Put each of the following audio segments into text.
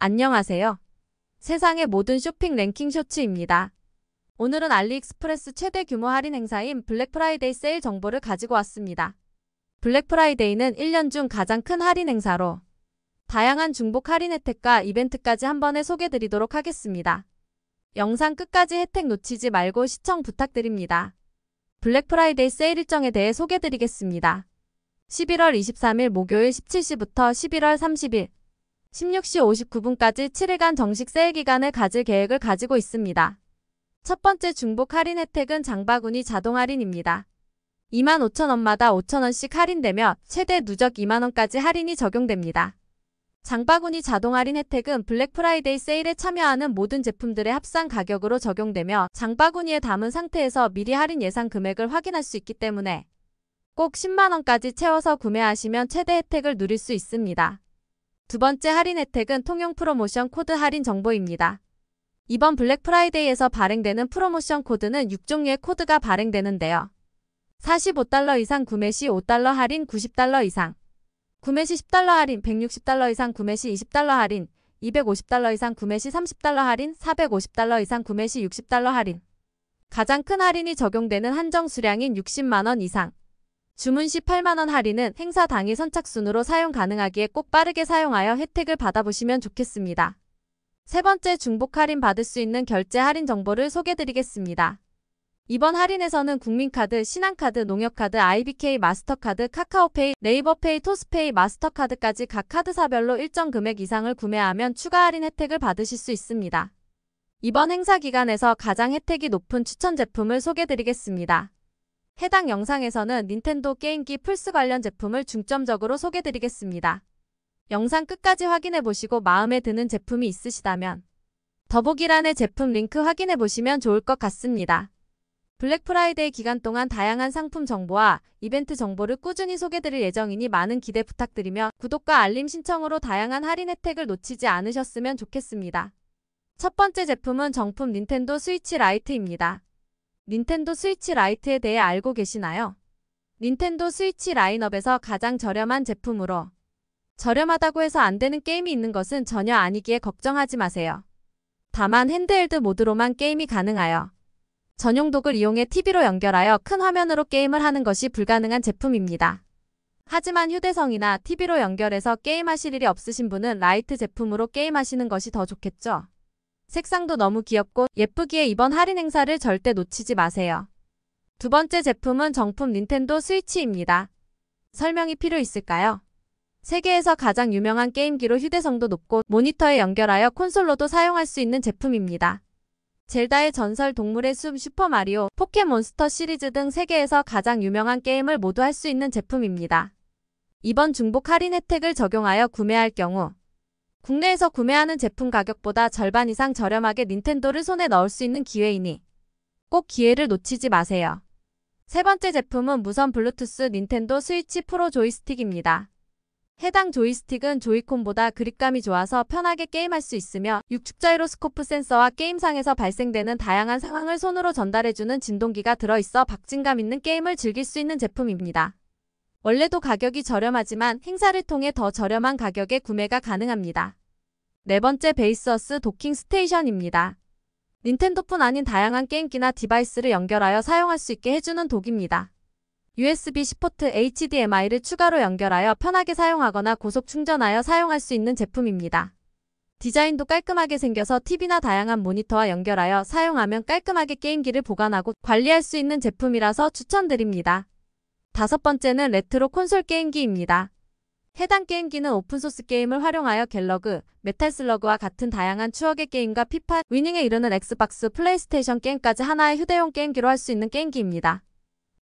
안녕하세요. 세상의 모든 쇼핑 랭킹 쇼츠입니다. 오늘은 알리익스프레스 최대 규모 할인 행사인 블랙프라이데이 세일 정보를 가지고 왔습니다. 블랙프라이데이는 1년 중 가장 큰 할인 행사로 다양한 중복 할인 혜택과 이벤트까지 한 번에 소개드리도록 하겠습니다. 영상 끝까지 혜택 놓치지 말고 시청 부탁드립니다. 블랙프라이데이 세일 일정에 대해 소개드리겠습니다. 11월 23일 목요일 17시부터 11월 30일 16시 59분까지 7일간 정식 세일 기간을 가질 계획을 가지고 있습니다. 첫 번째 중복 할인 혜택은 장바구니 자동 할인입니다. 25,000원마다 5,000원씩 할인되며 최대 누적 2만원까지 할인이 적용됩니다. 장바구니 자동 할인 혜택은 블랙프라이데이 세일에 참여하는 모든 제품들의 합산 가격으로 적용되며 장바구니에 담은 상태에서 미리 할인 예상 금액을 확인할 수 있기 때문에 꼭 10만원까지 채워서 구매하시면 최대 혜택을 누릴 수 있습니다. 두 번째 할인 혜택은 통용 프로모션 코드 할인 정보입니다. 이번 블랙 프라이데이에서 발행되는 프로모션 코드는 6종류의 코드가 발행되는데요. 45달러 이상 구매 시 5달러 할인 90달러 이상 구매 시 10달러 할인 160달러 이상 구매 시 20달러 할인 250달러 이상 구매 시 30달러 할인 450달러 이상 구매 시 60달러 할인 가장 큰 할인이 적용되는 한정 수량인 60만원 이상 주문 18만원 할인은 행사 당일 선착순으로 사용 가능하기에 꼭 빠르게 사용하여 혜택을 받아보시면 좋겠습니다. 세 번째 중복 할인 받을 수 있는 결제 할인 정보를 소개드리겠습니다. 이번 할인에서는 국민카드, 신한카드, 농협카드, IBK, 마스터카드, 카카오페이, 네이버페이, 토스페이, 마스터카드까지 각 카드사별로 일정 금액 이상을 구매하면 추가 할인 혜택을 받으실 수 있습니다. 이번 행사 기간에서 가장 혜택이 높은 추천 제품을 소개드리겠습니다. 해당 영상에서는 닌텐도 게임기 플스 관련 제품을 중점적으로 소개드리겠습니다. 영상 끝까지 확인해보시고 마음에 드는 제품이 있으시다면 더보기란의 제품 링크 확인해보시면 좋을 것 같습니다. 블랙프라이데이 기간 동안 다양한 상품 정보와 이벤트 정보를 꾸준히 소개드릴 예정이니 많은 기대 부탁드리며 구독과 알림 신청으로 다양한 할인 혜택을 놓치지 않으셨으면 좋겠습니다. 첫 번째 제품은 정품 닌텐도 스위치 라이트입니다. 닌텐도 스위치 라이트에 대해 알고 계시나요? 닌텐도 스위치 라인업에서 가장 저렴한 제품으로 저렴하다고 해서 안 되는 게임이 있는 것은 전혀 아니기에 걱정하지 마세요. 다만 핸드헬드 모드로만 게임이 가능하여 전용 독을 이용해 TV로 연결하여 큰 화면으로 게임을 하는 것이 불가능한 제품입니다. 하지만 휴대성이나 TV로 연결해서 게임하실 일이 없으신 분은 라이트 제품으로 게임하시는 것이 더 좋겠죠? 색상도 너무 귀엽고 예쁘기에 이번 할인 행사를 절대 놓치지 마세요. 두 번째 제품은 정품 닌텐도 스위치입니다. 설명이 필요 있을까요? 세계에서 가장 유명한 게임기로 휴대성도 높고 모니터에 연결하여 콘솔로도 사용할 수 있는 제품입니다. 젤다의 전설 동물의 숲 슈퍼마리오, 포켓몬스터 시리즈 등 세계에서 가장 유명한 게임을 모두 할 수 있는 제품입니다. 이번 중복 할인 혜택을 적용하여 구매할 경우 국내에서 구매하는 제품 가격보다 절반 이상 저렴하게 닌텐도를 손에 넣을 수 있는 기회이니 꼭 기회를 놓치지 마세요. 세 번째 제품은 무선 블루투스 닌텐도 스위치 프로 조이스틱입니다. 해당 조이스틱은 조이콘보다 그립감이 좋아서 편하게 게임할 수 있으며 6축 자이로스코프 센서와 게임상에서 발생되는 다양한 상황을 손으로 전달해주는 진동기가 들어있어 박진감 있는 게임을 즐길 수 있는 제품입니다. 원래도 가격이 저렴하지만 행사를 통해 더 저렴한 가격에 구매가 가능합니다. 네 번째 베이스어스 도킹 스테이션입니다. 닌텐도뿐 아닌 다양한 게임기나 디바이스를 연결하여 사용할 수 있게 해주는 독입니다. USB 1 0 포트 HDMI를 추가로 연결하여 편하게 사용하거나 고속 충전하여 사용할 수 있는 제품입니다. 디자인도 깔끔하게 생겨서 TV나 다양한 모니터와 연결하여 사용하면 깔끔하게 게임기를 보관하고 관리할 수 있는 제품이라서 추천드립니다. 다섯 번째는 레트로 콘솔 게임기입니다. 해당 게임기는 오픈소스 게임을 활용하여 갤러그, 메탈슬러그와 같은 다양한 추억의 게임과 피파, 위닝에 이르는 엑스박스, 플레이스테이션 게임까지 하나의 휴대용 게임기로 할 수 있는 게임기입니다.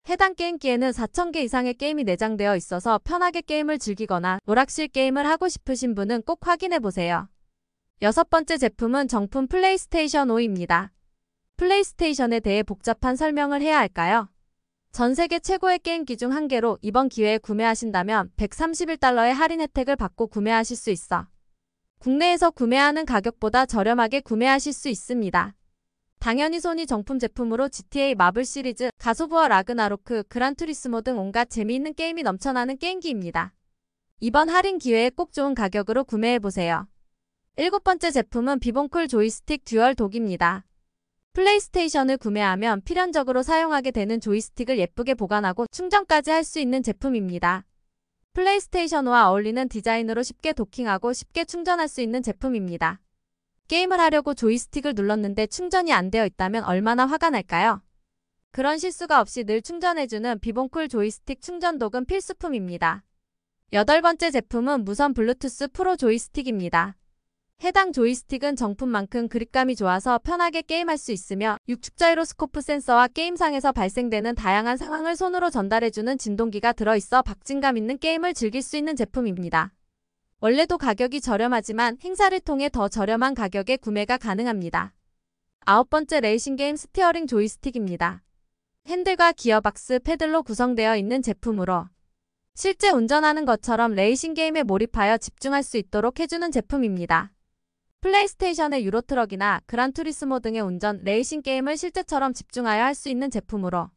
해당 게임기에는 4,000개 이상의 게임이 내장되어 있어서 편하게 게임을 즐기거나 오락실 게임을 하고 싶으신 분은 꼭 확인해보세요. 여섯 번째 제품은 정품 플레이스테이션 5입니다. 플레이스테이션에 대해 복잡한 설명을 해야 할까요? 전 세계 최고의 게임기 중 한 개로 이번 기회에 구매하신다면 131달러의 할인 혜택을 받고 구매하실 수 있어 국내에서 구매하는 가격보다 저렴하게 구매하실 수 있습니다. 당연히 소니 정품 제품으로 GTA 마블 시리즈, 가소부어 라그나로크, 그란투리스모 등 온갖 재미있는 게임이 넘쳐나는 게임기입니다. 이번 할인 기회에 꼭 좋은 가격으로 구매해보세요. 일곱 번째 제품은 비본콜 조이스틱 듀얼 독입니다. 플레이스테이션을 구매하면 필연적으로 사용하게 되는 조이스틱을 예쁘게 보관하고 충전까지 할 수 있는 제품입니다. 플레이스테이션와 어울리는 디자인으로 쉽게 도킹하고 쉽게 충전할 수 있는 제품입니다. 게임을 하려고 조이스틱을 눌렀는데 충전이 안 되어 있다면 얼마나 화가 날까요? 그런 실수가 없이 늘 충전해주는 비본쿨 조이스틱 충전독은 필수품입니다. 여덟 번째 제품은 무선 블루투스 프로 조이스틱입니다. 해당 조이스틱은 정품만큼 그립감이 좋아서 편하게 게임할 수 있으며 6축 자이로스코프 센서와 게임상에서 발생되는 다양한 상황을 손으로 전달해주는 진동기가 들어있어 박진감 있는 게임을 즐길 수 있는 제품입니다. 원래도 가격이 저렴하지만 행사를 통해 더 저렴한 가격에 구매가 가능합니다. 아홉 번째 레이싱 게임 스티어링 조이스틱입니다. 핸들과 기어박스 패들로 구성되어 있는 제품으로 실제 운전하는 것처럼 레이싱 게임에 몰입하여 집중할 수 있도록 해주는 제품입니다. 플레이스테이션의 유로트럭이나 그란투리스모 등의 운전, 레이싱 게임을 실제처럼 집중하여 할 수 있는 제품으로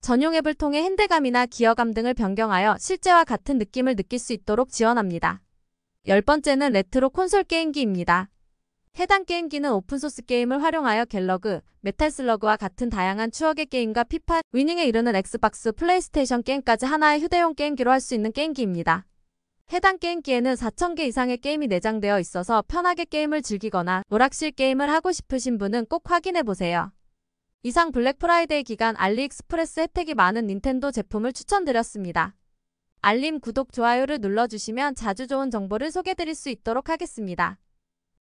전용 앱을 통해 핸드감이나 기어감 등을 변경하여 실제와 같은 느낌을 느낄 수 있도록 지원합니다. 열 번째는 레트로 콘솔 게임기입니다. 해당 게임기는 오픈소스 게임을 활용하여 갤러그, 메탈슬러그와 같은 다양한 추억의 게임과 피파, 위닝에 이르는 엑스박스, 플레이스테이션 게임까지 하나의 휴대용 게임기로 할 수 있는 게임기입니다. 해당 게임기에는 4,000개 이상의 게임이 내장되어 있어서 편하게 게임을 즐기거나 오락실 게임을 하고 싶으신 분은 꼭 확인해보세요. 이상 블랙프라이데이 기간 알리익스프레스 혜택이 많은 닌텐도 제품을 추천드렸습니다. 알림, 구독, 좋아요를 눌러주시면 자주 좋은 정보를 소개드릴 수 있도록 하겠습니다.